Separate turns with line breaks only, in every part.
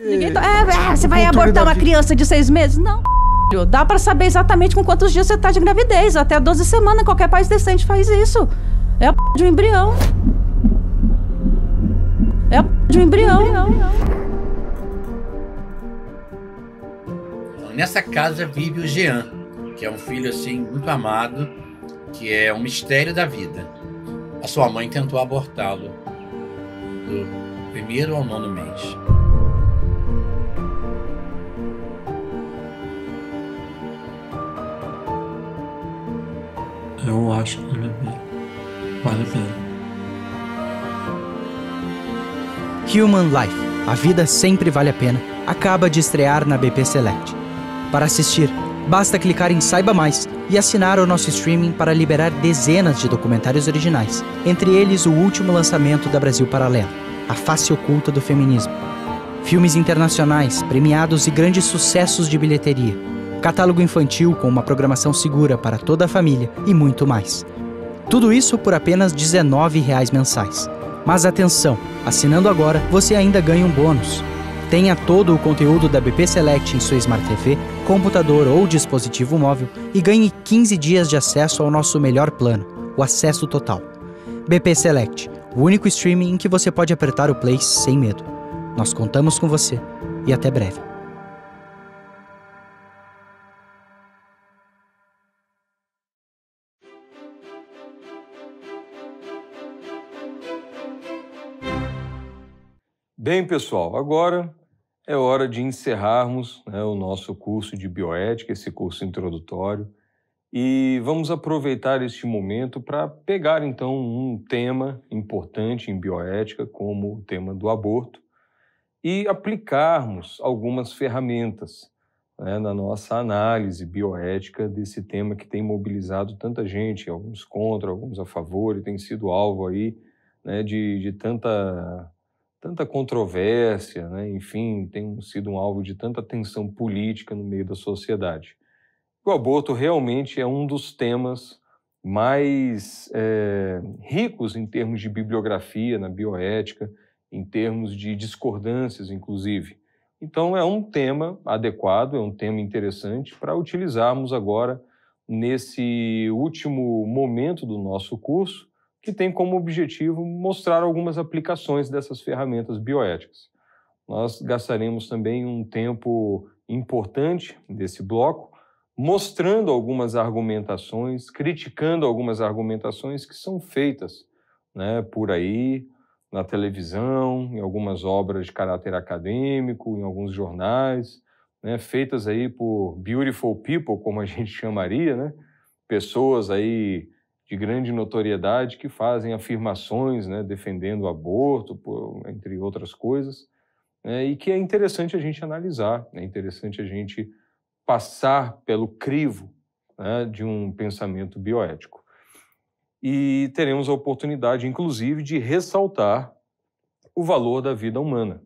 Ninguém tá... É, é, você vai abortar uma criança de seis meses? Não. Dá para saber exatamente com quantos dias você tá de gravidez. Até 12 semanas, qualquer país decente faz isso. É a p... de um embrião. É a p... de um embrião. Nessa casa vive o Jean, que é um filho assim muito amado, que é um mistério da vida. A sua mãe tentou abortá-lo do primeiro ao nono mês. eu acho que vale a pena. Human Life, a vida sempre vale a pena, acaba de estrear na BP Select. Para assistir, basta clicar em Saiba Mais e assinar o nosso streaming para liberar dezenas de documentários originais, entre eles o último lançamento da Brasil Paralelo, A Face Oculta do Feminismo. Filmes internacionais, premiados e grandes sucessos de bilheteria catálogo infantil com uma programação segura para toda a família e muito mais. Tudo isso por apenas R$ 19 mensais. Mas atenção, assinando agora, você ainda ganha um bônus. Tenha todo o conteúdo da BP Select em sua Smart TV, computador ou dispositivo móvel e ganhe 15 dias de acesso ao nosso melhor plano, o acesso total. BP Select, o único streaming em que você pode apertar o play sem medo. Nós contamos com você e até breve.
Bem, pessoal, agora é hora de encerrarmos né, o nosso curso de bioética, esse curso introdutório, e vamos aproveitar este momento para pegar então um tema importante em bioética, como o tema do aborto, e aplicarmos algumas ferramentas né, na nossa análise bioética desse tema que tem mobilizado tanta gente, alguns contra, alguns a favor, e tem sido alvo aí né, de, de tanta tanta controvérsia, né? enfim, tem sido um alvo de tanta tensão política no meio da sociedade. O aborto realmente é um dos temas mais é, ricos em termos de bibliografia na bioética, em termos de discordâncias, inclusive. Então, é um tema adequado, é um tema interessante para utilizarmos agora nesse último momento do nosso curso que tem como objetivo mostrar algumas aplicações dessas ferramentas bioéticas. Nós gastaremos também um tempo importante desse bloco mostrando algumas argumentações, criticando algumas argumentações que são feitas né, por aí, na televisão, em algumas obras de caráter acadêmico, em alguns jornais, né, feitas aí por beautiful people, como a gente chamaria, né, pessoas aí de grande notoriedade que fazem afirmações né, defendendo o aborto, por, entre outras coisas, né, e que é interessante a gente analisar, né, é interessante a gente passar pelo crivo né, de um pensamento bioético. E teremos a oportunidade, inclusive, de ressaltar o valor da vida humana.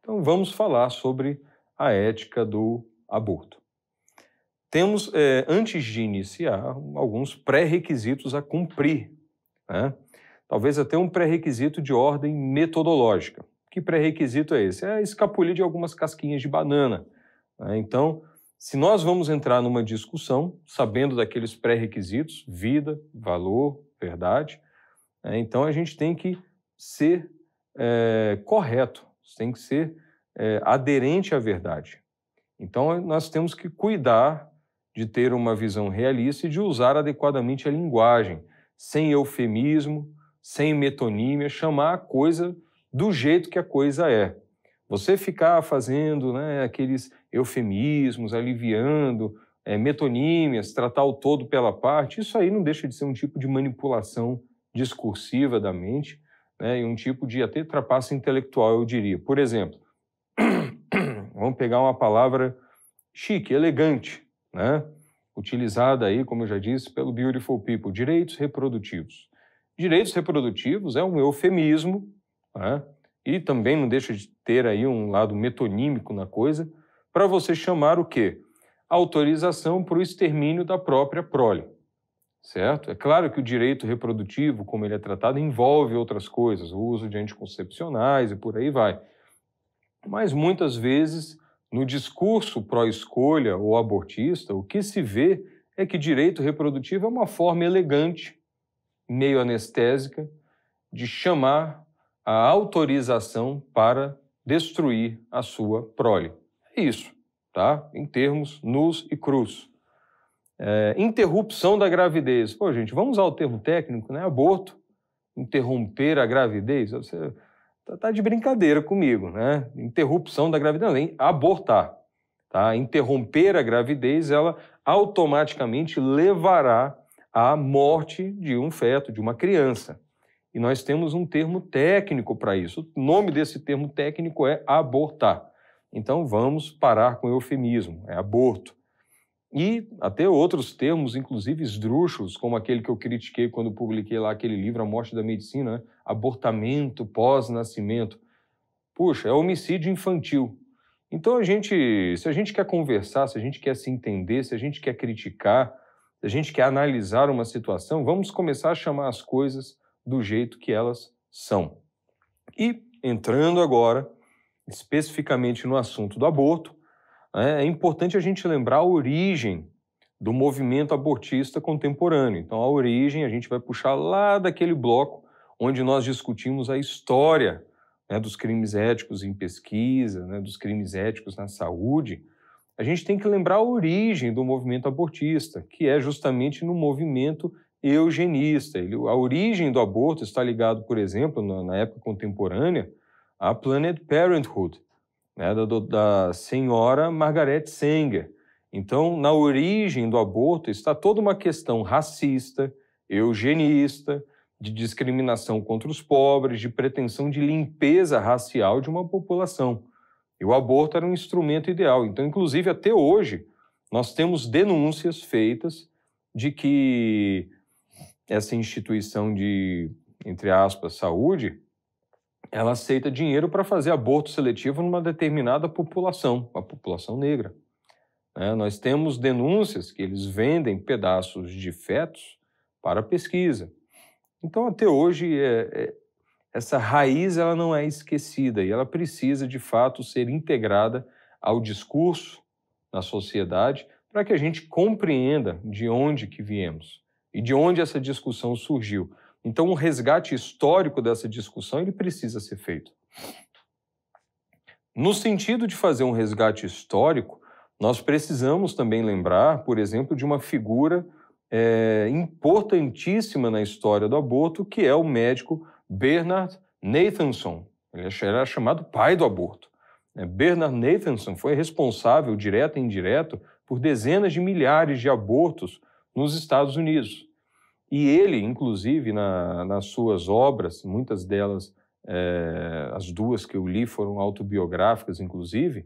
Então, vamos falar sobre a ética do aborto temos, eh, antes de iniciar, alguns pré-requisitos a cumprir. Né? Talvez até um pré-requisito de ordem metodológica. Que pré-requisito é esse? É escapulir de algumas casquinhas de banana. Né? Então, se nós vamos entrar numa discussão, sabendo daqueles pré-requisitos, vida, valor, verdade, né? então a gente tem que ser eh, correto, tem que ser eh, aderente à verdade. Então, nós temos que cuidar de ter uma visão realista e de usar adequadamente a linguagem, sem eufemismo, sem metonímia, chamar a coisa do jeito que a coisa é. Você ficar fazendo né, aqueles eufemismos, aliviando, é, metonímias, tratar o todo pela parte, isso aí não deixa de ser um tipo de manipulação discursiva da mente né, e um tipo de até trapaça intelectual, eu diria. Por exemplo, vamos pegar uma palavra chique, elegante né? utilizada aí, como eu já disse, pelo Beautiful People, direitos reprodutivos. Direitos reprodutivos é um eufemismo, né? e também não deixa de ter aí um lado metonímico na coisa, para você chamar o quê? Autorização para o extermínio da própria prole, certo? É claro que o direito reprodutivo, como ele é tratado, envolve outras coisas, o uso de anticoncepcionais e por aí vai. Mas muitas vezes no discurso pró-escolha ou abortista, o que se vê é que direito reprodutivo é uma forma elegante, meio anestésica, de chamar a autorização para destruir a sua prole. É isso, tá? Em termos nus e crus. É, interrupção da gravidez. Pô, gente, vamos usar o termo técnico, né? Aborto, interromper a gravidez. Você, Tá, tá de brincadeira comigo, né? Interrupção da gravidez, nem abortar, tá? Interromper a gravidez, ela automaticamente levará à morte de um feto, de uma criança. E nós temos um termo técnico para isso. O nome desse termo técnico é abortar. Então vamos parar com o eufemismo, é aborto. E até outros termos, inclusive esdrúxulos, como aquele que eu critiquei quando publiquei lá aquele livro A Morte da Medicina, né? abortamento pós-nascimento. Puxa, é homicídio infantil. Então a gente, se a gente quer conversar, se a gente quer se entender, se a gente quer criticar, se a gente quer analisar uma situação, vamos começar a chamar as coisas do jeito que elas são. E entrando agora especificamente no assunto do aborto, é, é importante a gente lembrar a origem do movimento abortista contemporâneo. Então, a origem a gente vai puxar lá daquele bloco onde nós discutimos a história né, dos crimes éticos em pesquisa, né, dos crimes éticos na saúde. A gente tem que lembrar a origem do movimento abortista, que é justamente no movimento eugenista. a origem do aborto está ligado, por exemplo, na, época contemporânea, à Planned Parenthood, né, da, da senhora Margaret Sanger. Então, na origem do aborto está toda uma questão racista, eugenista, de discriminação contra os pobres, de pretensão de limpeza racial de uma população. E o aborto era um instrumento ideal. Então, inclusive, até hoje, nós temos denúncias feitas de que essa instituição de, entre aspas, saúde, ela aceita dinheiro para fazer aborto seletivo numa determinada população, a população negra. É, nós temos denúncias que eles vendem pedaços de fetos para pesquisa. Então, até hoje, é, é, essa raiz ela não é esquecida e ela precisa, de fato, ser integrada ao discurso na sociedade para que a gente compreenda de onde que viemos e de onde essa discussão surgiu. Então, o resgate histórico dessa discussão ele precisa ser feito. No sentido de fazer um resgate histórico, nós precisamos também lembrar, por exemplo, de uma figura é, importantíssima na história do aborto, que é o médico Bernard Nathanson. Ele é era chamado pai do aborto. É, Bernard Nathanson foi responsável, direto e indireto, por dezenas de milhares de abortos nos Estados Unidos. E ele, inclusive, na, nas suas obras, muitas delas, é, as duas que eu li foram autobiográficas, inclusive,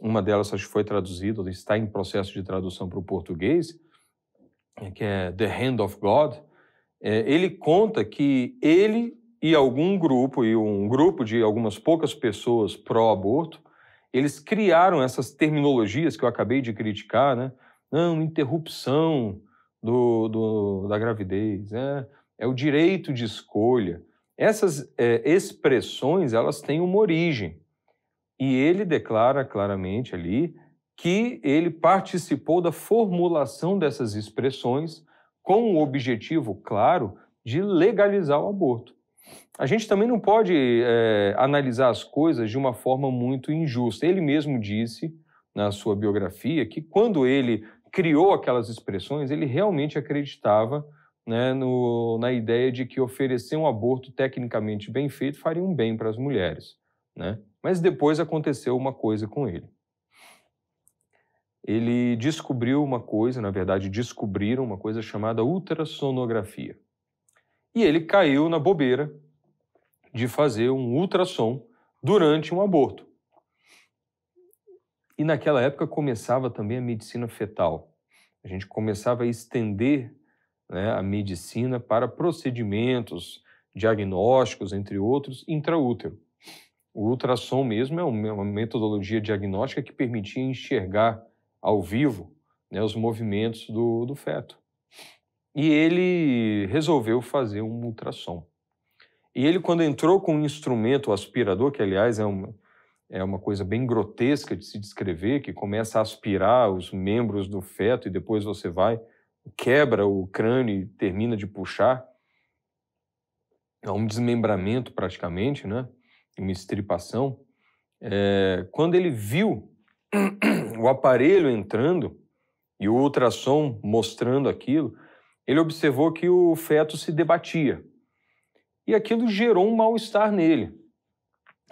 uma delas acho que foi traduzida, está em processo de tradução para o português, que é The Hand of God, é, ele conta que ele e algum grupo, e um grupo de algumas poucas pessoas pró-aborto, eles criaram essas terminologias que eu acabei de criticar, né? Não, interrupção, do, do, da gravidez, é, é o direito de escolha. Essas é, expressões elas têm uma origem e ele declara claramente ali que ele participou da formulação dessas expressões com o objetivo claro de legalizar o aborto. A gente também não pode é, analisar as coisas de uma forma muito injusta. Ele mesmo disse na sua biografia que quando ele criou aquelas expressões, ele realmente acreditava né, no, na ideia de que oferecer um aborto tecnicamente bem feito faria um bem para as mulheres. Né? Mas depois aconteceu uma coisa com ele. Ele descobriu uma coisa, na verdade, descobriram uma coisa chamada ultrassonografia. E ele caiu na bobeira de fazer um ultrassom durante um aborto. E naquela época começava também a medicina fetal. A gente começava a estender né, a medicina para procedimentos, diagnósticos, entre outros, intraútero. O ultrassom mesmo é, é uma metodologia diagnóstica que permitia enxergar ao vivo né, os movimentos do, do feto. E ele resolveu fazer um ultrassom. E ele, quando entrou com um instrumento, o aspirador, que aliás é uma, é uma coisa bem grotesca de se descrever, que começa a aspirar os membros do feto e depois você vai, quebra o crânio e termina de puxar. É um desmembramento praticamente, né? uma estripação. É, quando ele viu o aparelho entrando e o ultrassom mostrando aquilo, ele observou que o feto se debatia. E aquilo gerou um mal-estar nele.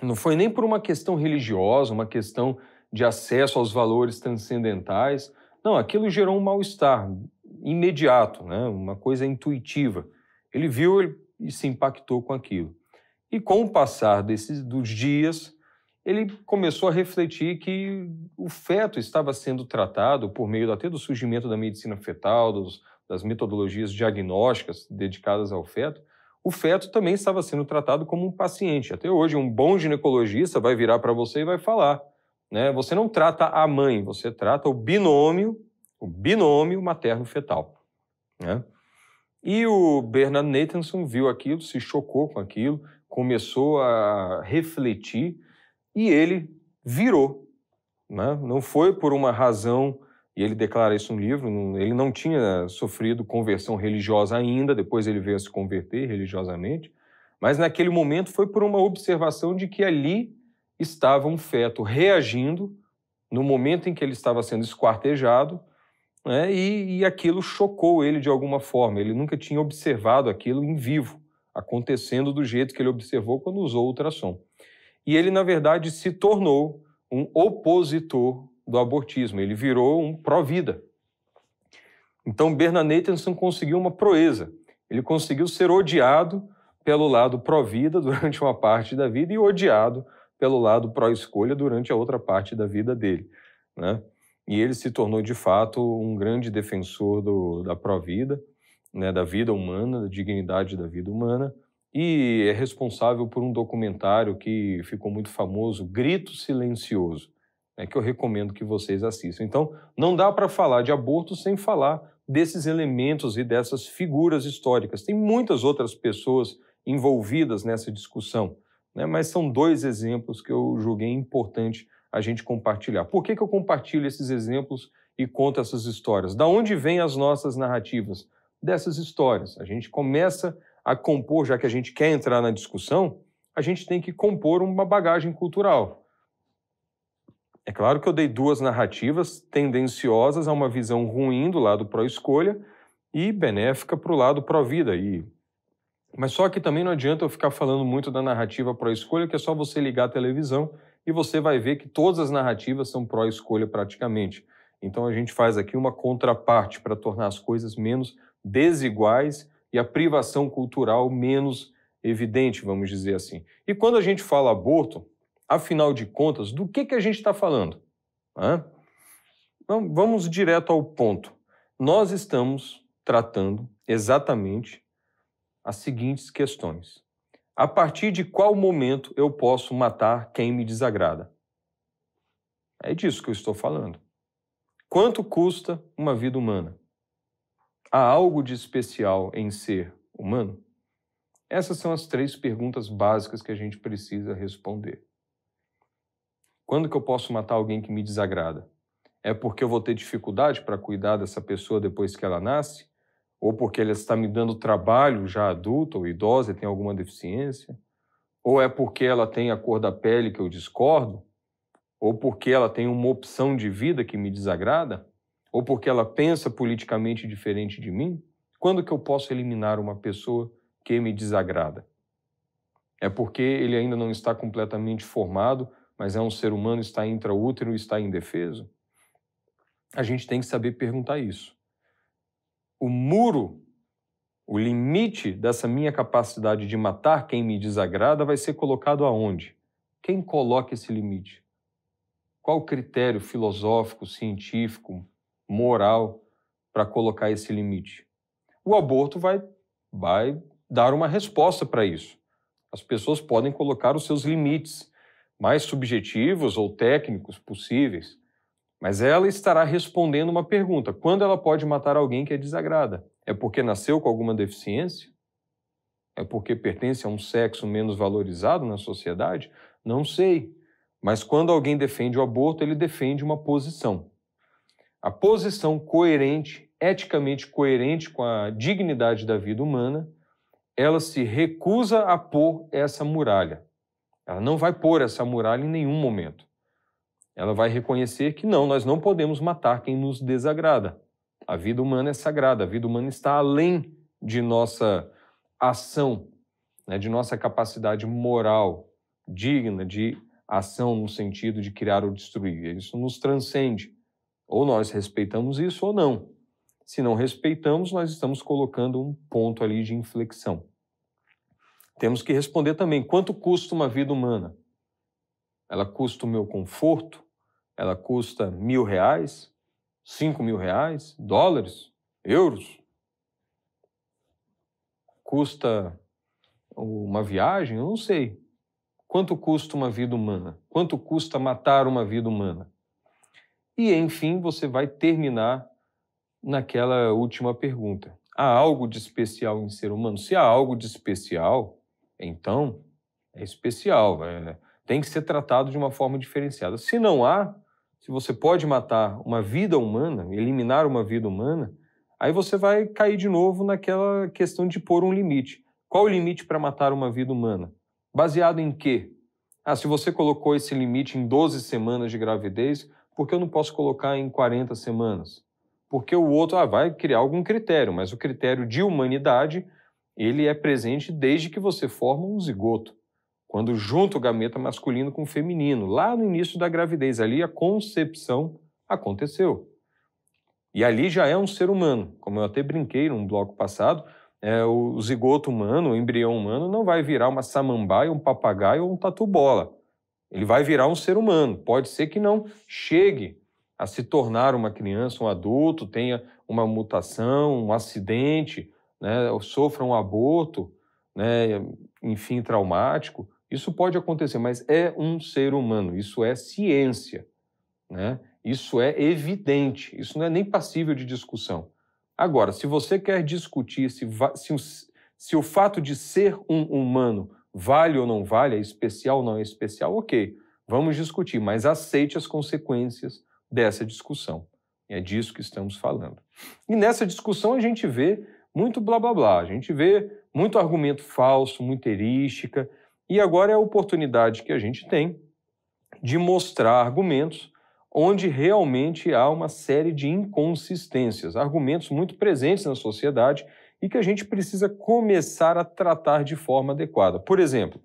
Não foi nem por uma questão religiosa, uma questão de acesso aos valores transcendentais. Não, aquilo gerou um mal-estar imediato, né? uma coisa intuitiva. Ele viu e se impactou com aquilo. E com o passar desses, dos dias, ele começou a refletir que o feto estava sendo tratado por meio até do surgimento da medicina fetal, dos, das metodologias diagnósticas dedicadas ao feto, o feto também estava sendo tratado como um paciente. Até hoje, um bom ginecologista vai virar para você e vai falar: né? você não trata a mãe, você trata o binômio, o binômio materno-fetal. Né? E o Bernard Nathanson viu aquilo, se chocou com aquilo, começou a refletir e ele virou. Né? Não foi por uma razão e ele declara isso no livro, ele não tinha sofrido conversão religiosa ainda, depois ele veio a se converter religiosamente, mas naquele momento foi por uma observação de que ali estava um feto reagindo no momento em que ele estava sendo esquartejado, né, e, e aquilo chocou ele de alguma forma. Ele nunca tinha observado aquilo em vivo, acontecendo do jeito que ele observou quando usou o ultrassom. E ele, na verdade, se tornou um opositor do abortismo, ele virou um pró-vida. Então Bernard Nathanson conseguiu uma proeza. Ele conseguiu ser odiado pelo lado pró-vida durante uma parte da vida e odiado pelo lado pró-escolha durante a outra parte da vida dele. Né? E ele se tornou, de fato, um grande defensor do, da pró-vida, né, da vida humana, da dignidade da vida humana, e é responsável por um documentário que ficou muito famoso, Grito Silencioso, né, que eu recomendo que vocês assistam. Então, não dá para falar de aborto sem falar desses elementos e dessas figuras históricas. Tem muitas outras pessoas envolvidas nessa discussão, né, mas são dois exemplos que eu julguei importante a gente compartilhar. Por que, que eu compartilho esses exemplos e conto essas histórias? Da onde vêm as nossas narrativas? Dessas histórias. A gente começa a compor, já que a gente quer entrar na discussão, a gente tem que compor uma bagagem cultural. É claro que eu dei duas narrativas tendenciosas a uma visão ruim do lado pró-escolha e benéfica para o lado pró-vida. E... Mas só que também não adianta eu ficar falando muito da narrativa pró-escolha, que é só você ligar a televisão e você vai ver que todas as narrativas são pró-escolha praticamente. Então a gente faz aqui uma contraparte para tornar as coisas menos desiguais e a privação cultural menos evidente, vamos dizer assim. E quando a gente fala aborto, afinal de contas, do que, que a gente está falando? Então, vamos direto ao ponto. Nós estamos tratando exatamente as seguintes questões. A partir de qual momento eu posso matar quem me desagrada? É disso que eu estou falando. Quanto custa uma vida humana? Há algo de especial em ser humano? Essas são as três perguntas básicas que a gente precisa responder. Quando que eu posso matar alguém que me desagrada? É porque eu vou ter dificuldade para cuidar dessa pessoa depois que ela nasce? Ou porque ela está me dando trabalho já adulta ou idosa e tem alguma deficiência? Ou é porque ela tem a cor da pele que eu discordo? Ou porque ela tem uma opção de vida que me desagrada? Ou porque ela pensa politicamente diferente de mim? Quando que eu posso eliminar uma pessoa que me desagrada? É porque ele ainda não está completamente formado mas é um ser humano, está intraútero, está indefeso, a gente tem que saber perguntar isso. O muro, o limite dessa minha capacidade de matar quem me desagrada vai ser colocado aonde? Quem coloca esse limite? Qual o critério filosófico, científico, moral para colocar esse limite? O aborto vai, vai dar uma resposta para isso. As pessoas podem colocar os seus limites mais subjetivos ou técnicos possíveis, mas ela estará respondendo uma pergunta: quando ela pode matar alguém que a desagrada? É porque nasceu com alguma deficiência? É porque pertence a um sexo menos valorizado na sociedade? Não sei. Mas quando alguém defende o aborto, ele defende uma posição. A posição coerente, eticamente coerente com a dignidade da vida humana, ela se recusa a pôr essa muralha. Ela não vai pôr essa muralha em nenhum momento. Ela vai reconhecer que não, nós não podemos matar quem nos desagrada. A vida humana é sagrada, a vida humana está além de nossa ação, né, de nossa capacidade moral digna de ação no sentido de criar ou destruir. Isso nos transcende. Ou nós respeitamos isso ou não. Se não respeitamos, nós estamos colocando um ponto ali de inflexão temos que responder também quanto custa uma vida humana? Ela custa o meu conforto? Ela custa mil reais? Cinco mil reais? Dólares? Euros? Custa uma viagem? Eu não sei. Quanto custa uma vida humana? Quanto custa matar uma vida humana? E, enfim, você vai terminar naquela última pergunta. Há algo de especial em ser humano? Se há algo de especial, então, é especial, é, tem que ser tratado de uma forma diferenciada. Se não há, se você pode matar uma vida humana, eliminar uma vida humana, aí você vai cair de novo naquela questão de pôr um limite. Qual o limite para matar uma vida humana? Baseado em quê? Ah, se você colocou esse limite em 12 semanas de gravidez, por que eu não posso colocar em 40 semanas? Porque o outro ah, vai criar algum critério, mas o critério de humanidade ele é presente desde que você forma um zigoto, quando junta o gameta masculino com o feminino, lá no início da gravidez. Ali a concepção aconteceu. E ali já é um ser humano. Como eu até brinquei num bloco passado, é, o zigoto humano, o embrião humano, não vai virar uma samambaia, um papagaio ou um tatu-bola. Ele vai virar um ser humano. Pode ser que não chegue a se tornar uma criança, um adulto, tenha uma mutação, um acidente, né, sofra um aborto, né, enfim, traumático, isso pode acontecer, mas é um ser humano, isso é ciência, né? isso é evidente, isso não é nem passível de discussão. Agora, se você quer discutir se, se, se o fato de ser um humano vale ou não vale, é especial ou não é especial, ok, vamos discutir, mas aceite as consequências dessa discussão. É disso que estamos falando. E nessa discussão a gente vê muito blá blá blá. A gente vê muito argumento falso, muita erística, e agora é a oportunidade que a gente tem de mostrar argumentos onde realmente há uma série de inconsistências, argumentos muito presentes na sociedade e que a gente precisa começar a tratar de forma adequada. Por exemplo,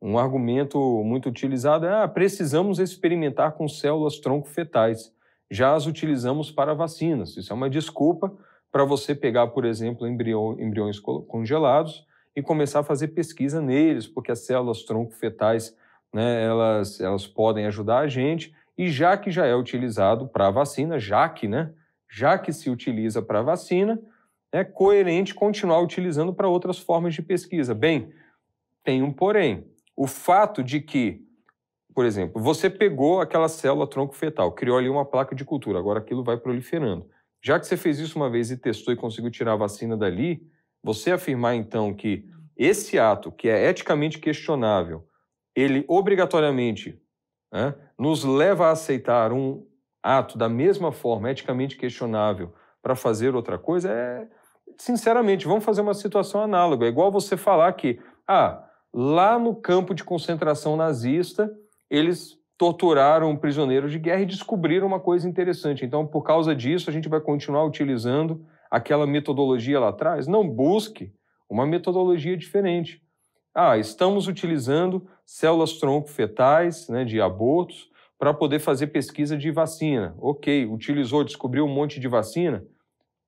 um argumento muito utilizado é: ah, precisamos experimentar com células tronco fetais. Já as utilizamos para vacinas. Isso é uma desculpa para você pegar, por exemplo, embrião, embriões congelados e começar a fazer pesquisa neles, porque as células tronco fetais né, elas, elas podem ajudar a gente. E já que já é utilizado para vacina, já que, né, já que se utiliza para vacina, é coerente continuar utilizando para outras formas de pesquisa. Bem, tem um porém. O fato de que, por exemplo, você pegou aquela célula tronco fetal, criou ali uma placa de cultura, agora aquilo vai proliferando. Já que você fez isso uma vez e testou e conseguiu tirar a vacina dali, você afirmar então que esse ato, que é eticamente questionável, ele obrigatoriamente né, nos leva a aceitar um ato da mesma forma, eticamente questionável, para fazer outra coisa, é. Sinceramente, vamos fazer uma situação análoga. É igual você falar que, ah, lá no campo de concentração nazista, eles torturaram prisioneiros de guerra e descobriram uma coisa interessante. Então, por causa disso, a gente vai continuar utilizando aquela metodologia lá atrás. Não busque uma metodologia diferente. Ah, estamos utilizando células-tronco fetais, né, de abortos, para poder fazer pesquisa de vacina. Ok, utilizou, descobriu um monte de vacina.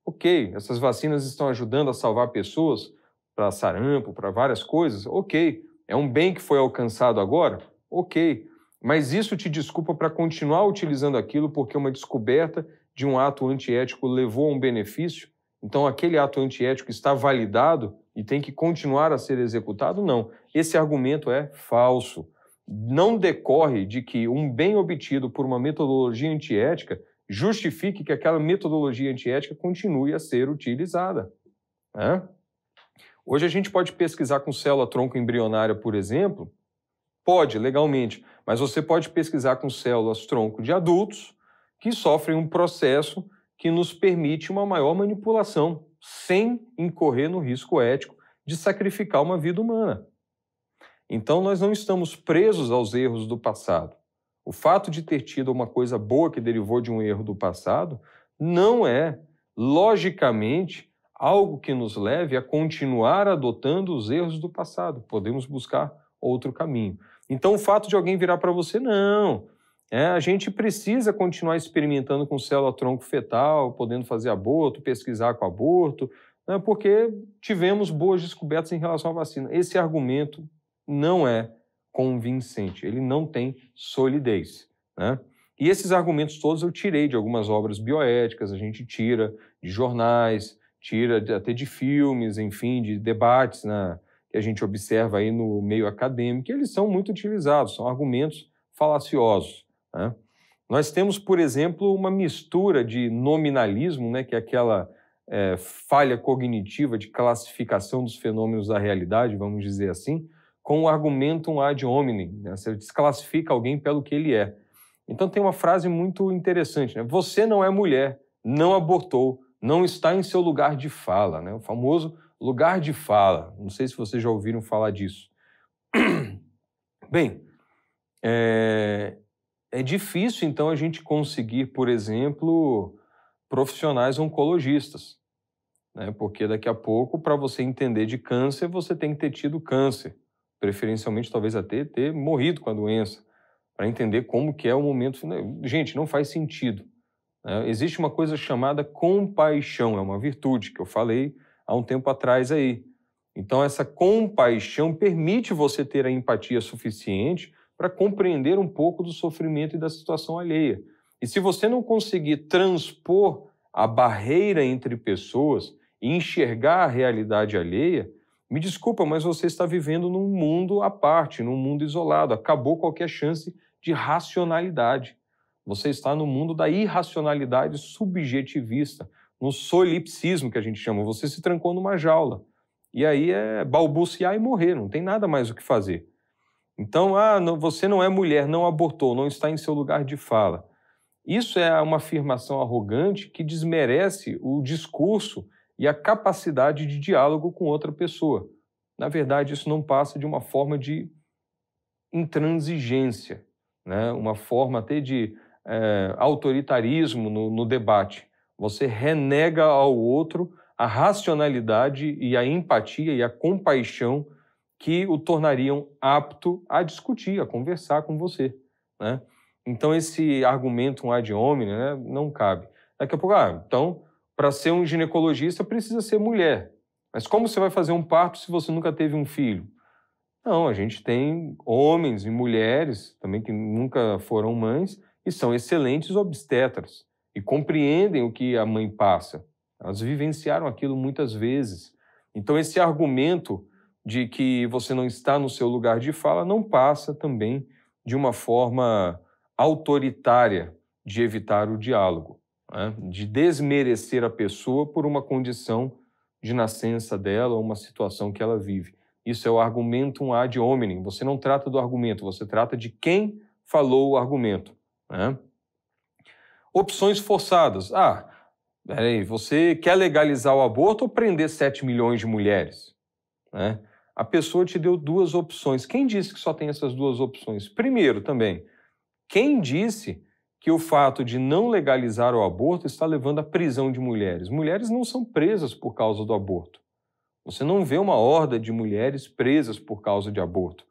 Ok, essas vacinas estão ajudando a salvar pessoas para sarampo, para várias coisas. Ok, é um bem que foi alcançado agora. Ok, mas isso te desculpa para continuar utilizando aquilo porque uma descoberta de um ato antiético levou a um benefício, então aquele ato antiético está validado e tem que continuar a ser executado? Não. Esse argumento é falso. Não decorre de que um bem obtido por uma metodologia antiética justifique que aquela metodologia antiética continue a ser utilizada. Né? Hoje a gente pode pesquisar com célula tronco embrionária, por exemplo, pode legalmente, mas você pode pesquisar com células tronco de adultos que sofrem um processo que nos permite uma maior manipulação, sem incorrer no risco ético de sacrificar uma vida humana. Então, nós não estamos presos aos erros do passado. O fato de ter tido uma coisa boa que derivou de um erro do passado não é, logicamente, algo que nos leve a continuar adotando os erros do passado. Podemos buscar outro caminho. Então, o fato de alguém virar para você, não. É, a gente precisa continuar experimentando com célula-tronco fetal, podendo fazer aborto, pesquisar com aborto, né, porque tivemos boas descobertas em relação à vacina. Esse argumento não é convincente, ele não tem solidez. Né? E esses argumentos todos eu tirei de algumas obras bioéticas, a gente tira de jornais, tira até de filmes, enfim, de debates na, a gente observa aí no meio acadêmico, eles são muito utilizados, são argumentos falaciosos. Né? Nós temos, por exemplo, uma mistura de nominalismo, né, que é aquela é, falha cognitiva de classificação dos fenômenos da realidade, vamos dizer assim, com o argumentum ad hominem. Né? Você desclassifica alguém pelo que ele é. Então tem uma frase muito interessante, né? Você não é mulher, não abortou, não está em seu lugar de fala, né? O famoso Lugar de fala. Não sei se vocês já ouviram falar disso. Bem, é, é difícil então a gente conseguir, por exemplo, profissionais oncologistas, né? porque daqui a pouco, para você entender de câncer, você tem que ter tido câncer, preferencialmente talvez até ter morrido com a doença, para entender como que é o momento. Gente, não faz sentido. Né? Existe uma coisa chamada compaixão, é uma virtude que eu falei há um tempo atrás aí. Então, essa compaixão permite você ter a empatia suficiente para compreender um pouco do sofrimento e da situação alheia. E se você não conseguir transpor a barreira entre pessoas e enxergar a realidade alheia, me desculpa, mas você está vivendo num mundo à parte, num mundo isolado. Acabou qualquer chance de racionalidade. Você está no mundo da irracionalidade subjetivista, no solipsismo que a gente chama. Você se trancou numa jaula. E aí é balbuciar e morrer, não tem nada mais o que fazer. Então, ah, não, você não é mulher, não abortou, não está em seu lugar de fala. Isso é uma afirmação arrogante que desmerece o discurso e a capacidade de diálogo com outra pessoa. Na verdade, isso não passa de uma forma de intransigência, né? uma forma até de é, autoritarismo no, no debate. Você renega ao outro a racionalidade e a empatia e a compaixão que o tornariam apto a discutir, a conversar com você. Né? Então, esse argumento um ad hominem né, não cabe. Daqui a pouco, ah, então, para ser um ginecologista precisa ser mulher. Mas como você vai fazer um parto se você nunca teve um filho? Não, a gente tem homens e mulheres também que nunca foram mães e são excelentes obstetras e compreendem o que a mãe passa. Elas vivenciaram aquilo muitas vezes. Então, esse argumento de que você não está no seu lugar de fala não passa também de uma forma autoritária de evitar o diálogo, né? de desmerecer a pessoa por uma condição de nascença dela ou uma situação que ela vive. Isso é o argumento ad hominem. Você não trata do argumento, você trata de quem falou o argumento. Né? Opções forçadas. Ah, peraí, você quer legalizar o aborto ou prender 7 milhões de mulheres? Né? A pessoa te deu duas opções. Quem disse que só tem essas duas opções? Primeiro, também, quem disse que o fato de não legalizar o aborto está levando à prisão de mulheres? Mulheres não são presas por causa do aborto. Você não vê uma horda de mulheres presas por causa de aborto.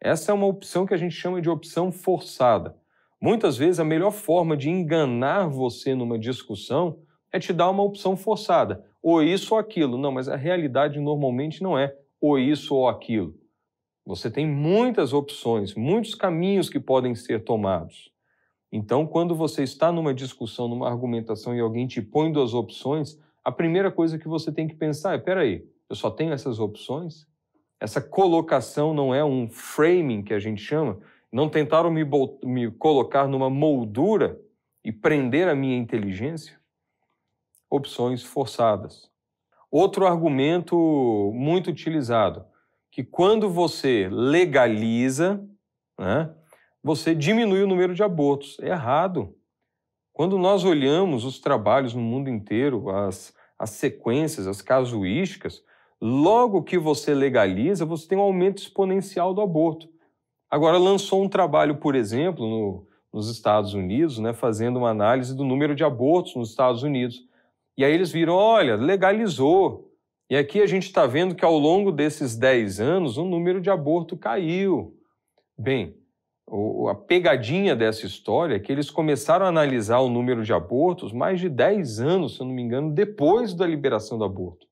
Essa é uma opção que a gente chama de opção forçada. Muitas vezes a melhor forma de enganar você numa discussão é te dar uma opção forçada, ou isso ou aquilo. Não, mas a realidade normalmente não é ou isso ou aquilo. Você tem muitas opções, muitos caminhos que podem ser tomados. Então, quando você está numa discussão, numa argumentação e alguém te põe duas opções, a primeira coisa que você tem que pensar é: peraí, eu só tenho essas opções? Essa colocação não é um framing que a gente chama, não tentaram me, me colocar numa moldura e prender a minha inteligência? Opções forçadas. Outro argumento muito utilizado, que quando você legaliza, né, você diminui o número de abortos. É errado. Quando nós olhamos os trabalhos no mundo inteiro, as, as sequências, as casuísticas, logo que você legaliza, você tem um aumento exponencial do aborto. Agora, lançou um trabalho, por exemplo, no, nos Estados Unidos, né, fazendo uma análise do número de abortos nos Estados Unidos. E aí eles viram: olha, legalizou. E aqui a gente está vendo que ao longo desses 10 anos o número de aborto caiu. Bem, o, a pegadinha dessa história é que eles começaram a analisar o número de abortos mais de 10 anos, se eu não me engano, depois da liberação do aborto.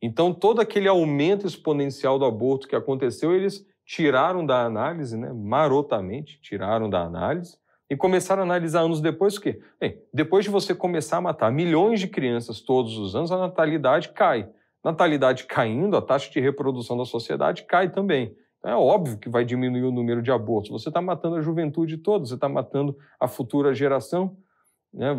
Então, todo aquele aumento exponencial do aborto que aconteceu, eles tiraram da análise, né, marotamente tiraram da análise, e começaram a analisar anos depois o quê? Bem, depois de você começar a matar milhões de crianças todos os anos, a natalidade cai. Natalidade caindo, a taxa de reprodução da sociedade cai também. É óbvio que vai diminuir o número de abortos. Você está matando a juventude toda, você está matando a futura geração. Né?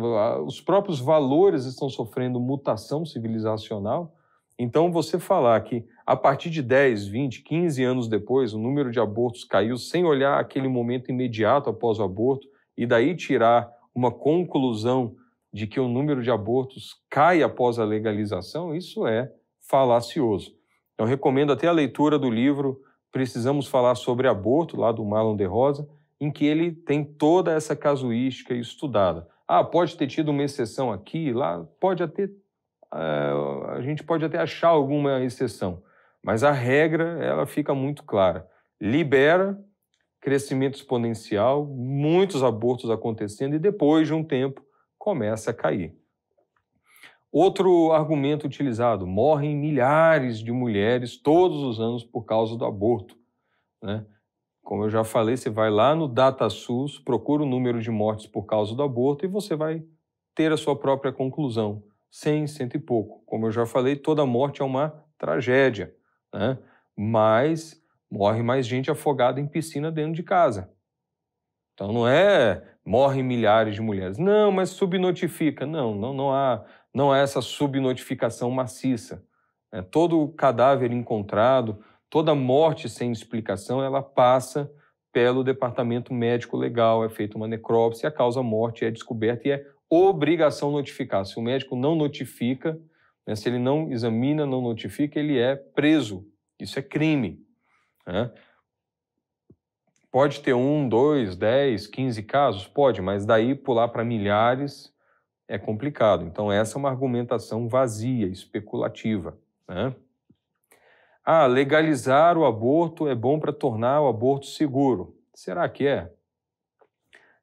Os próprios valores estão sofrendo mutação civilizacional. Então, você falar que a partir de 10, 20, 15 anos depois, o número de abortos caiu sem olhar aquele momento imediato após o aborto e daí tirar uma conclusão de que o número de abortos cai após a legalização, isso é falacioso. Então, recomendo até a leitura do livro Precisamos Falar sobre Aborto, lá do Marlon de Rosa, em que ele tem toda essa casuística estudada. Ah, pode ter tido uma exceção aqui e lá, pode até eh, a gente pode até achar alguma exceção, mas a regra ela fica muito clara. Libera crescimento exponencial, muitos abortos acontecendo e depois de um tempo começa a cair. Outro argumento utilizado: morrem milhares de mulheres todos os anos por causa do aborto. Né? Como eu já falei, você vai lá no DataSUS, procura o número de mortes por causa do aborto e você vai ter a sua própria conclusão. 100, cento e pouco. Como eu já falei, toda morte é uma tragédia, né? mas morre mais gente afogada em piscina dentro de casa. Então não é morrem milhares de mulheres. Não, mas subnotifica. Não, não, não há, não há essa subnotificação maciça. É, todo cadáver encontrado, toda morte sem explicação, ela passa pelo departamento médico legal, é feita uma necrópsia, a causa morte é descoberta e é obrigação notificar. Se o médico não notifica, né, se ele não examina, não notifica, ele é preso. Isso é crime. Né? Pode ter um, dois, dez, quinze casos? Pode, mas daí pular para milhares é complicado. Então, essa é uma argumentação vazia, especulativa. Né? Ah, legalizar o aborto é bom para tornar o aborto seguro. Será que é?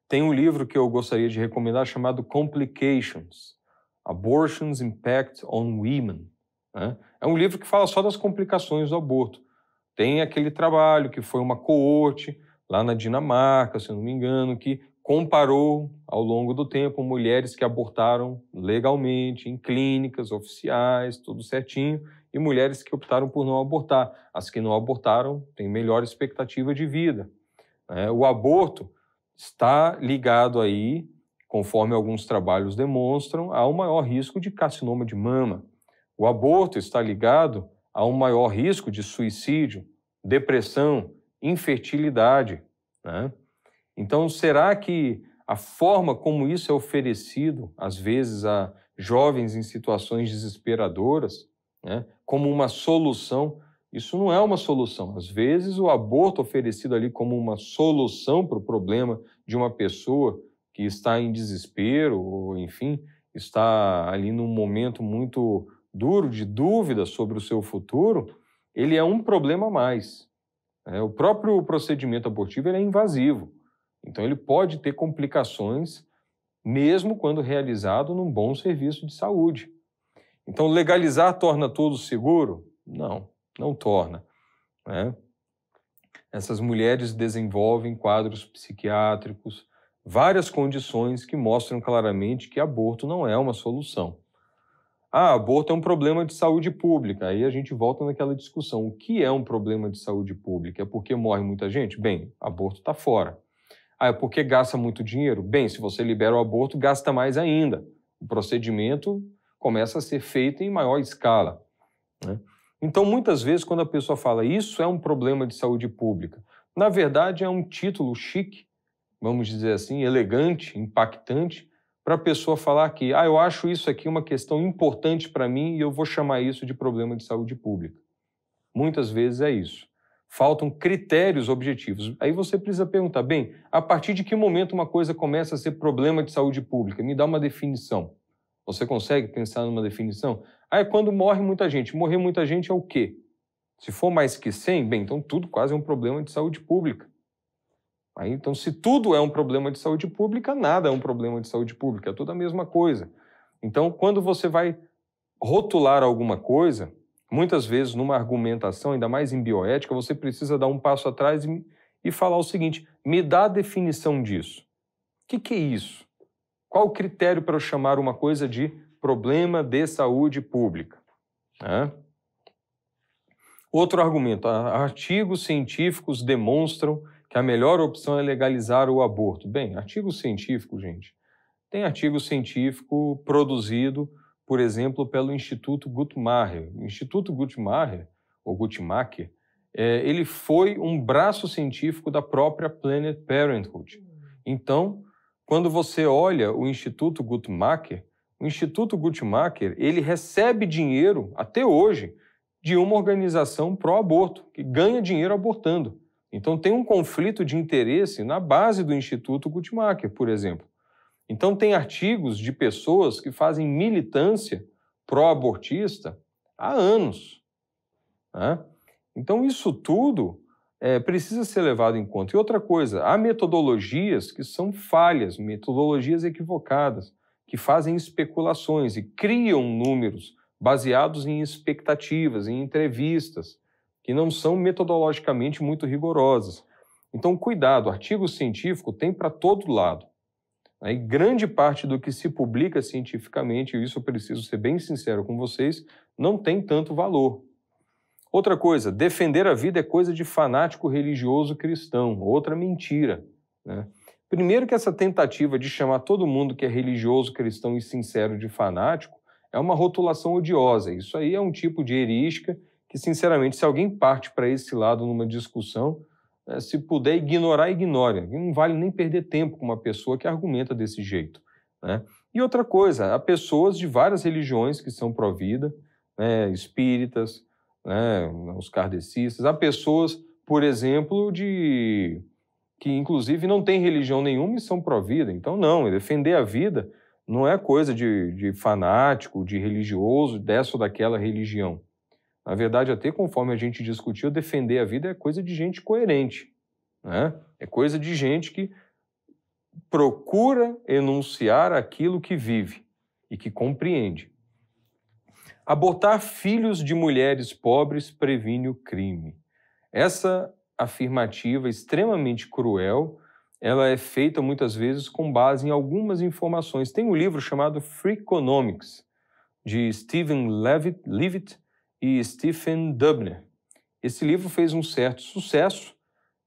Tem um livro que eu gostaria de recomendar chamado Complications: Abortion's Impact on Women. Né? É um livro que fala só das complicações do aborto. Tem aquele trabalho que foi uma coorte lá na Dinamarca, se eu não me engano, que comparou ao longo do tempo mulheres que abortaram legalmente, em clínicas oficiais, tudo certinho, e mulheres que optaram por não abortar. As que não abortaram têm melhor expectativa de vida. Né? O aborto está ligado aí, conforme alguns trabalhos demonstram, a um maior risco de carcinoma de mama. O aborto está ligado a um maior risco de suicídio, depressão, infertilidade. Né? Então, será que a forma como isso é oferecido, às vezes, a jovens em situações desesperadoras, né, como uma solução, isso não é uma solução. Às vezes, o aborto oferecido ali como uma solução para o problema de uma pessoa que está em desespero, ou enfim, está ali num momento muito duro de dúvida sobre o seu futuro, ele é um problema a mais. É, o próprio procedimento abortivo é invasivo. Então, ele pode ter complicações, mesmo quando realizado num bom serviço de saúde. Então, legalizar torna tudo seguro? Não não torna. Né? Essas mulheres desenvolvem quadros psiquiátricos, várias condições que mostram claramente que aborto não é uma solução. Ah, aborto é um problema de saúde pública. Aí a gente volta naquela discussão. O que é um problema de saúde pública? É porque morre muita gente? Bem, aborto está fora. Ah, é porque gasta muito dinheiro? Bem, se você libera o aborto, gasta mais ainda. O procedimento começa a ser feito em maior escala. Né? Então, muitas vezes, quando a pessoa fala isso é um problema de saúde pública, na verdade é um título chique, vamos dizer assim, elegante, impactante, para a pessoa falar que, ah, eu acho isso aqui uma questão importante para mim e eu vou chamar isso de problema de saúde pública. Muitas vezes é isso. Faltam critérios objetivos. Aí você precisa perguntar, bem, a partir de que momento uma coisa começa a ser problema de saúde pública? Me dá uma definição. Você consegue pensar numa definição? Ah, é quando morre muita gente. Morrer muita gente é o quê? Se for mais que 100, bem, então tudo quase é um problema de saúde pública. Aí, então, se tudo é um problema de saúde pública, nada é um problema de saúde pública, é toda a mesma coisa. Então, quando você vai rotular alguma coisa, muitas vezes numa argumentação, ainda mais em bioética, você precisa dar um passo atrás e, e falar o seguinte: me dá a definição disso. O que, que é isso? Qual o critério para eu chamar uma coisa de problema de saúde pública? Né? Outro argumento: artigos científicos demonstram que a melhor opção é legalizar o aborto. Bem, artigo científico, gente, tem artigo científico produzido, por exemplo, pelo Instituto Guttmacher. O Instituto Guttmacher, ou Guttmacher, é, ele foi um braço científico da própria Planet Parenthood. Então, quando você olha o Instituto Guttmacher, o Instituto Guttmacher, ele recebe dinheiro, até hoje, de uma organização pró-aborto, que ganha dinheiro abortando. Então tem um conflito de interesse na base do Instituto Guttmacher, por exemplo. Então tem artigos de pessoas que fazem militância pró-abortista há anos. Né? Então isso tudo é, precisa ser levado em conta. E outra coisa, há metodologias que são falhas, metodologias equivocadas, que fazem especulações e criam números baseados em expectativas, em entrevistas, que não são metodologicamente muito rigorosas. Então, cuidado, artigo científico tem para todo lado. Aí, né? grande parte do que se publica cientificamente, e isso eu preciso ser bem sincero com vocês, não tem tanto valor. Outra coisa, defender a vida é coisa de fanático religioso cristão. Outra mentira. Né? Primeiro, que essa tentativa de chamar todo mundo que é religioso, cristão e sincero de fanático é uma rotulação odiosa. Isso aí é um tipo de erística que, sinceramente, se alguém parte para esse lado numa discussão, é, se puder ignorar, ignore. Não vale nem perder tempo com uma pessoa que argumenta desse jeito. Né? E outra coisa, há pessoas de várias religiões que são pró-vida, né, espíritas, né, os kardecistas, há pessoas, por exemplo, de que inclusive não têm religião nenhuma e são pró-vida. Então, não, defender a vida não é coisa de, de fanático, de religioso, dessa ou daquela religião. Na verdade, até conforme a gente discutiu, defender a vida é coisa de gente coerente, né? é coisa de gente que procura enunciar aquilo que vive e que compreende. Abortar filhos de mulheres pobres previne o crime. Essa afirmativa extremamente cruel, ela é feita muitas vezes com base em algumas informações. Tem um livro chamado Freakonomics, de Stephen Levitt, Levitt e Stephen Dubner. Esse livro fez um certo sucesso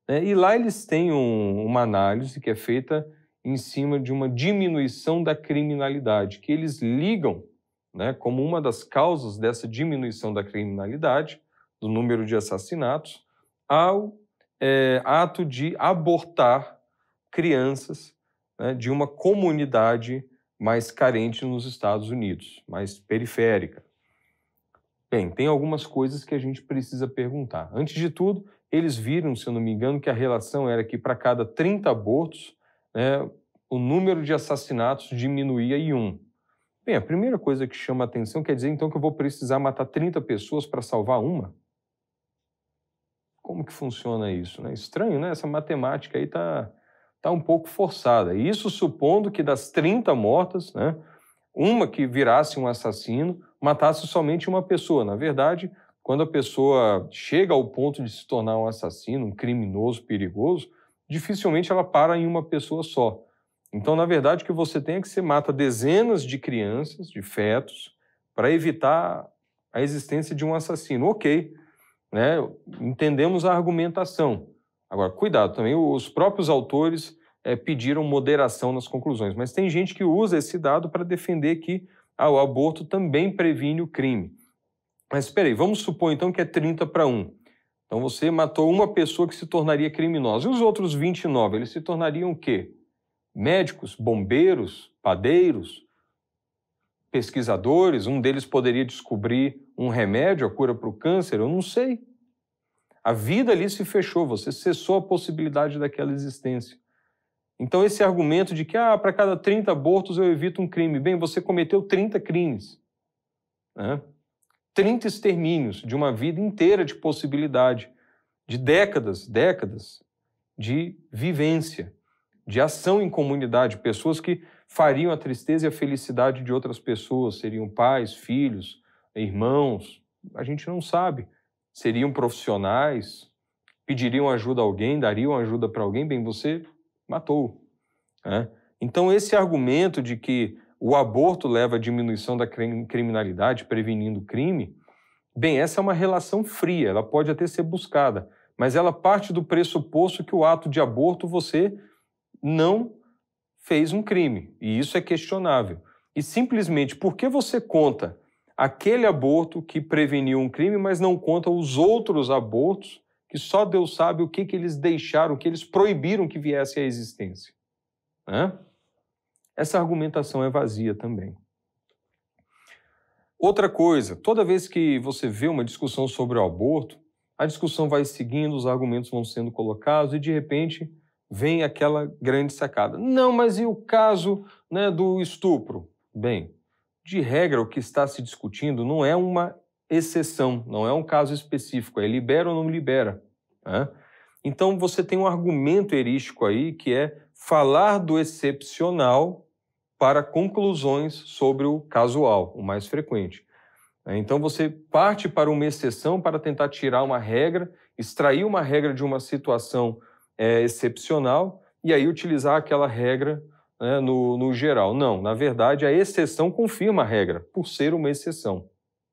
né, e lá eles têm um, uma análise que é feita em cima de uma diminuição da criminalidade, que eles ligam né, como uma das causas dessa diminuição da criminalidade, do número de assassinatos, ao é, ato de abortar crianças né, de uma comunidade mais carente nos Estados Unidos, mais periférica. Bem, tem algumas coisas que a gente precisa perguntar. Antes de tudo, eles viram, se eu não me engano, que a relação era que para cada 30 abortos, né, o número de assassinatos diminuía em um. Bem, a primeira coisa que chama atenção quer dizer então que eu vou precisar matar 30 pessoas para salvar uma? Como que funciona isso? Né? Estranho, né? Essa matemática aí está tá um pouco forçada. Isso supondo que das 30 mortas, né, uma que virasse um assassino matasse somente uma pessoa. Na verdade, quando a pessoa chega ao ponto de se tornar um assassino, um criminoso perigoso, dificilmente ela para em uma pessoa só. Então, na verdade, o que você tem é que você mata dezenas de crianças, de fetos, para evitar a existência de um assassino. Ok, né? entendemos a argumentação. Agora, cuidado também, os próprios autores é, pediram moderação nas conclusões, mas tem gente que usa esse dado para defender que ah, o aborto também previne o crime. Mas espera aí, vamos supor então que é 30 para 1. Então você matou uma pessoa que se tornaria criminosa. E os outros 29, eles se tornariam o quê? médicos, bombeiros, padeiros, pesquisadores, um deles poderia descobrir um remédio, a cura para o câncer, eu não sei. A vida ali se fechou, você cessou a possibilidade daquela existência. Então, esse argumento de que ah, para cada 30 abortos eu evito um crime. Bem, você cometeu 30 crimes. Né? 30 extermínios de uma vida inteira de possibilidade, de décadas, décadas de vivência de ação em comunidade, pessoas que fariam a tristeza e a felicidade de outras pessoas, seriam pais, filhos, irmãos, a gente não sabe. Seriam profissionais, pediriam ajuda a alguém, dariam ajuda para alguém, bem, você matou. Né? Então, esse argumento de que o aborto leva à diminuição da criminalidade, prevenindo crime, bem, essa é uma relação fria, ela pode até ser buscada, mas ela parte do pressuposto que o ato de aborto você não fez um crime, e isso é questionável. E simplesmente por que você conta aquele aborto que preveniu um crime, mas não conta os outros abortos que só Deus sabe o que, que eles deixaram, que eles proibiram que viesse à existência. Né? Essa argumentação é vazia também. Outra coisa, toda vez que você vê uma discussão sobre o aborto, a discussão vai seguindo, os argumentos vão sendo colocados e de repente vem aquela grande sacada. Não, mas e o caso né, do estupro? Bem, de regra, o que está se discutindo não é uma exceção, não é um caso específico, é libera ou não libera. Né? Então você tem um argumento erístico aí que é falar do excepcional para conclusões sobre o casual, o mais frequente. Né? Então você parte para uma exceção para tentar tirar uma regra, extrair uma regra de uma situação é, excepcional e aí utilizar aquela regra né, no, no, geral. Não, na verdade, a exceção confirma a regra, por ser uma exceção.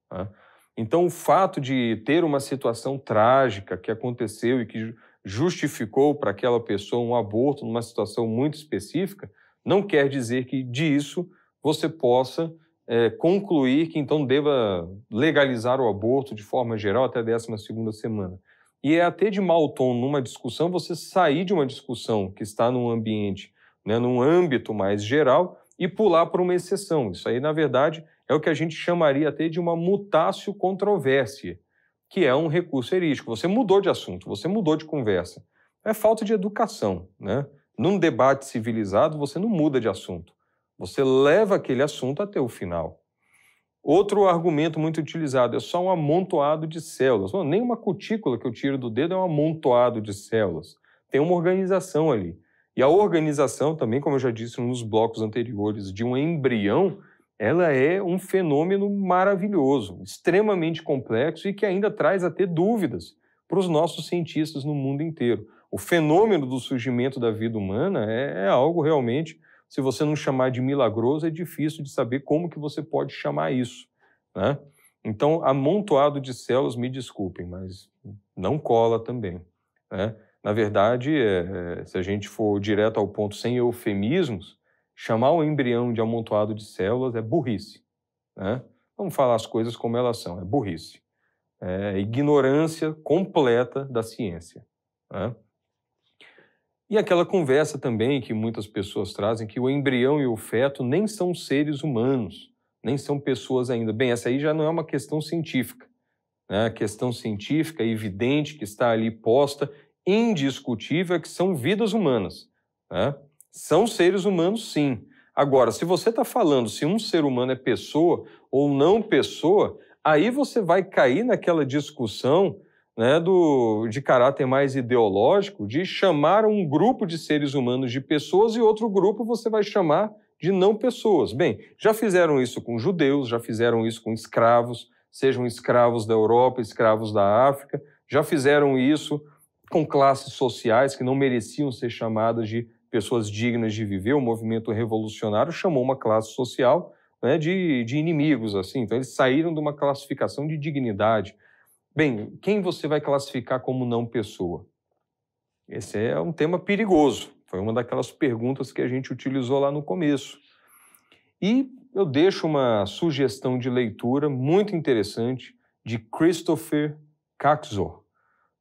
Tá? Então, o fato de ter uma situação trágica que aconteceu e que justificou para aquela pessoa um aborto numa situação muito específica, não quer dizer que disso você possa é, concluir que então deva legalizar o aborto de forma geral até a 12 segunda semana. E é até de mau tom numa discussão você sair de uma discussão que está num ambiente, né, num âmbito mais geral, e pular para uma exceção. Isso aí, na verdade, é o que a gente chamaria até de uma mutácio controvérsia, que é um recurso erístico. Você mudou de assunto, você mudou de conversa. É falta de educação. Né? Num debate civilizado, você não muda de assunto. Você leva aquele assunto até o final. Outro argumento muito utilizado é só um amontoado de células. Não, nem uma cutícula que eu tiro do dedo é um amontoado de células. Tem uma organização ali. E a organização, também, como eu já disse nos blocos anteriores, de um embrião, ela é um fenômeno maravilhoso, extremamente complexo e que ainda traz até dúvidas para os nossos cientistas no mundo inteiro. O fenômeno do surgimento da vida humana é, é algo realmente se você não chamar de milagroso, é difícil de saber como que você pode chamar isso. Né? Então, amontoado de células, me desculpem, mas não cola também. Né? Na verdade, é, é, se a gente for direto ao ponto sem eufemismos, chamar o embrião de amontoado de células é burrice. Né? Vamos falar as coisas como elas são, é burrice. É ignorância completa da ciência. Né? E aquela conversa também que muitas pessoas trazem que o embrião e o feto nem são seres humanos, nem são pessoas ainda. Bem, essa aí já não é uma questão científica. Né? A questão científica evidente que está ali posta, indiscutível, é que são vidas humanas. Né? São seres humanos, sim. Agora, se você está falando se um ser humano é pessoa ou não pessoa, aí você vai cair naquela discussão né, do, de caráter mais ideológico, de chamar um grupo de seres humanos de pessoas e outro grupo você vai chamar de não pessoas. Bem, já fizeram isso com judeus, já fizeram isso com escravos, sejam escravos da Europa, escravos da África, já fizeram isso com classes sociais que não mereciam ser chamadas de pessoas dignas de viver. O movimento revolucionário chamou uma classe social né, de, de inimigos, assim. Então eles saíram de uma classificação de dignidade Bem, quem você vai classificar como não pessoa? Esse é um tema perigoso. Foi uma daquelas perguntas que a gente utilizou lá no começo. E eu deixo uma sugestão de leitura muito interessante de Christopher Caxor,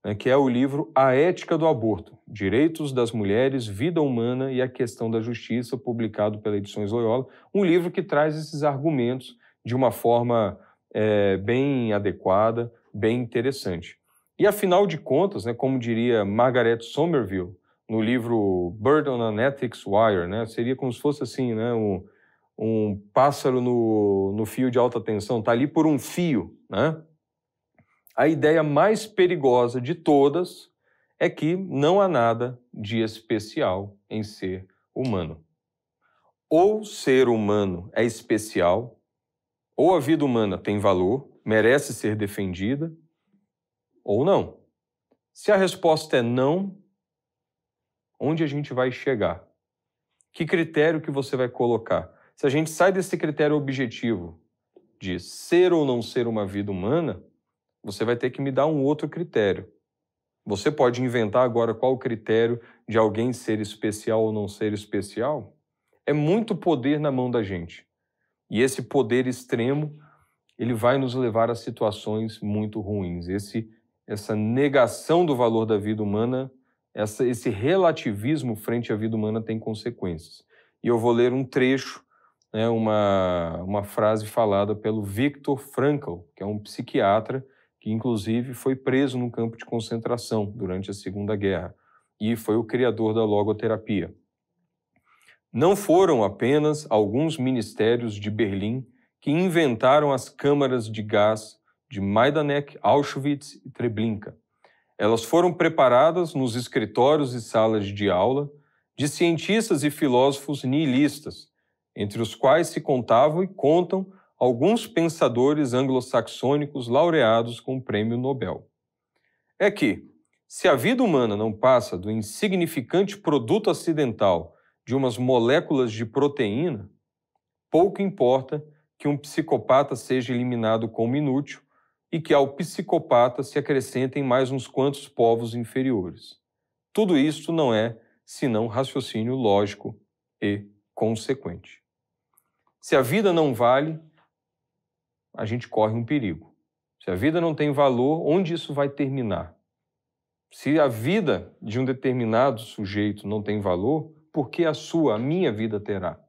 né, que é o livro A Ética do Aborto: Direitos das Mulheres, Vida Humana e a Questão da Justiça, publicado pela Edições Loyola. Um livro que traz esses argumentos de uma forma é, bem adequada, bem interessante. E afinal de contas, né, como diria Margaret Somerville no livro Bird on an Ethics Wire, né, seria como se fosse assim, né, um, um pássaro no, no fio de alta tensão, está ali por um fio. Né? A ideia mais perigosa de todas é que não há nada de especial em ser humano. Ou ser humano é especial, ou a vida humana tem valor, merece ser defendida ou não. Se a resposta é não, onde a gente vai chegar? Que critério que você vai colocar? Se a gente sai desse critério objetivo de ser ou não ser uma vida humana, você vai ter que me dar um outro critério. Você pode inventar agora qual o critério de alguém ser especial ou não ser especial? É muito poder na mão da gente. E esse poder extremo ele vai nos levar a situações muito ruins. Esse, essa negação do valor da vida humana, essa, esse relativismo frente à vida humana tem consequências. E eu vou ler um trecho, né, uma, uma frase falada pelo Viktor Frankl, que é um psiquiatra que, inclusive, foi preso num campo de concentração durante a Segunda Guerra e foi o criador da logoterapia. Não foram apenas alguns ministérios de Berlim que inventaram as câmaras de gás de Majdanek, Auschwitz e Treblinka. Elas foram preparadas nos escritórios e salas de aula de cientistas e filósofos nihilistas, entre os quais se contavam e contam alguns pensadores anglo-saxônicos laureados com o Prêmio Nobel. É que, se a vida humana não passa do insignificante produto acidental de umas moléculas de proteína, pouco importa que um psicopata seja eliminado como inútil e que ao psicopata se acrescentem mais uns quantos povos inferiores. Tudo isso não é senão raciocínio lógico e consequente. Se a vida não vale, a gente corre um perigo. Se a vida não tem valor, onde isso vai terminar? Se a vida de um determinado sujeito não tem valor, por que a sua, a minha vida terá?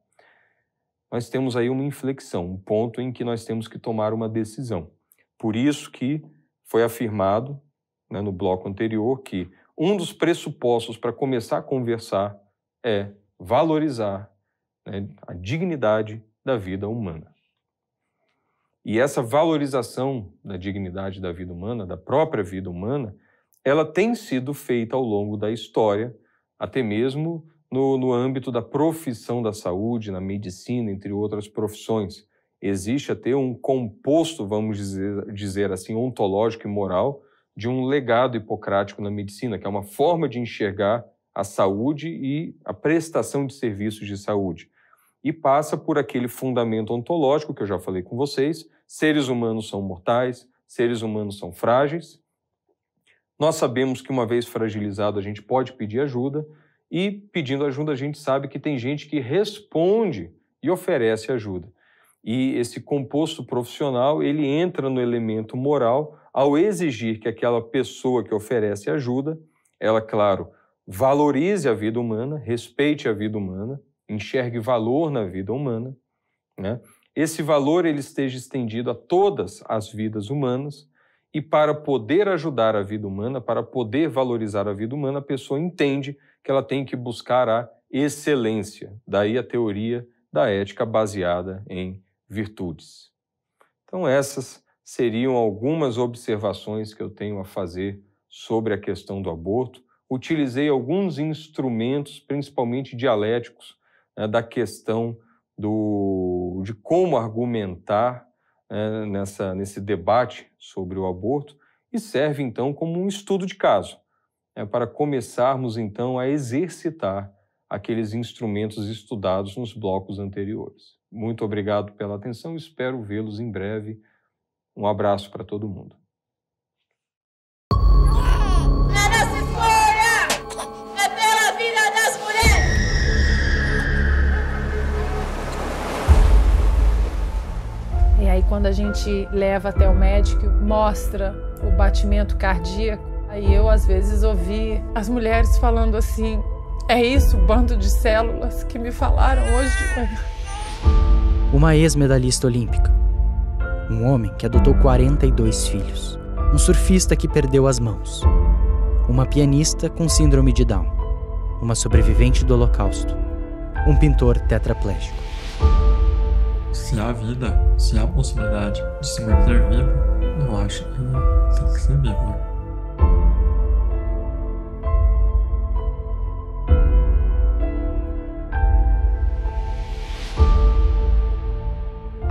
nós temos aí uma inflexão, um ponto em que nós temos que tomar uma decisão. Por isso que foi afirmado né, no bloco anterior que um dos pressupostos para começar a conversar é valorizar né, a dignidade da vida humana. E essa valorização da dignidade da vida humana, da própria vida humana, ela tem sido feita ao longo da história, até mesmo no, no âmbito da profissão da saúde, na medicina, entre outras profissões. Existe até um composto, vamos dizer, dizer assim, ontológico e moral de um legado hipocrático na medicina, que é uma forma de enxergar a saúde e a prestação de serviços de saúde. E passa por aquele fundamento ontológico que eu já falei com vocês: seres humanos são mortais, seres humanos são frágeis. Nós sabemos que, uma vez fragilizado, a gente pode pedir ajuda, e pedindo ajuda, a gente sabe que tem gente que responde e oferece ajuda. E esse composto profissional, ele entra no elemento moral ao exigir que aquela pessoa que oferece ajuda, ela, claro, valorize a vida humana, respeite a vida humana, enxergue valor na vida humana, né? Esse valor ele esteja estendido a todas as vidas humanas e para poder ajudar a vida humana, para poder valorizar a vida humana, a pessoa entende que ela tem que buscar a excelência, daí a teoria da ética baseada em virtudes. Então, essas seriam algumas observações que eu tenho a fazer sobre a questão do aborto. Utilizei alguns instrumentos, principalmente dialéticos, né, da questão do, de como argumentar né, nessa, nesse debate sobre o aborto, e serve então como um estudo de caso é, para começarmos então a exercitar aqueles instrumentos estudados nos blocos anteriores. Muito obrigado pela atenção, espero vê-los em breve. Um abraço para todo mundo.
É e aí, quando a gente leva até o médico, mostra o batimento cardíaco, Aí eu, às vezes, ouvi as mulheres falando
assim: é isso, bando de células que me falaram hoje de manhã.
Uma ex-medalhista olímpica. Um homem que adotou 42 filhos. Um surfista que perdeu as mãos. Uma pianista com síndrome de Down. Uma sobrevivente do Holocausto. Um pintor tetraplégico.
Se há vida, se há possibilidade de se manter vivo, eu acho que tem que ser vivo.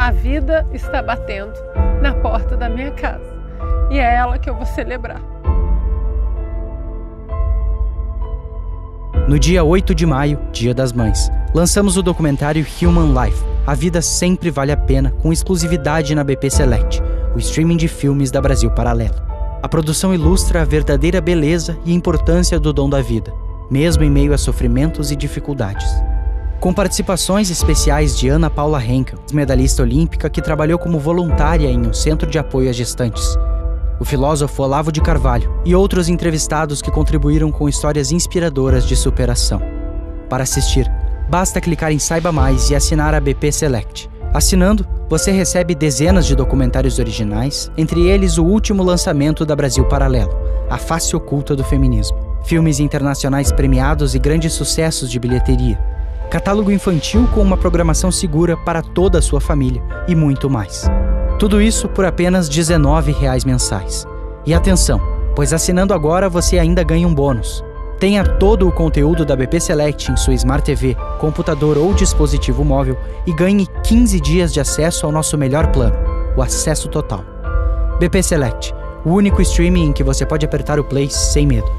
a vida está batendo na porta da minha casa e é ela que eu vou celebrar.
No dia 8 de maio, Dia das Mães, lançamos o documentário Human Life A Vida Sempre Vale a Pena, com exclusividade na BP Select, o streaming de filmes da Brasil Paralelo. A produção ilustra a verdadeira beleza e importância do dom da vida, mesmo em meio a sofrimentos e dificuldades com participações especiais de Ana Paula Henkel, medalhista olímpica que trabalhou como voluntária em um centro de apoio às gestantes, o filósofo Olavo de Carvalho e outros entrevistados que contribuíram com histórias inspiradoras de superação. Para assistir, basta clicar em Saiba Mais e assinar a BP Select. Assinando, você recebe dezenas de documentários originais, entre eles o último lançamento da Brasil Paralelo, A Face Oculta do Feminismo. Filmes internacionais premiados e grandes sucessos de bilheteria, catálogo infantil com uma programação segura para toda a sua família e muito mais. Tudo isso por apenas R$ 19 mensais. E atenção, pois assinando agora você ainda ganha um bônus. Tenha todo o conteúdo da BP Select em sua Smart TV, computador ou dispositivo móvel e ganhe 15 dias de acesso ao nosso melhor plano, o acesso total. BP Select, o único streaming em que você pode apertar o play sem medo.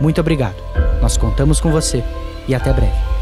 Muito obrigado. Nós contamos com você e até breve.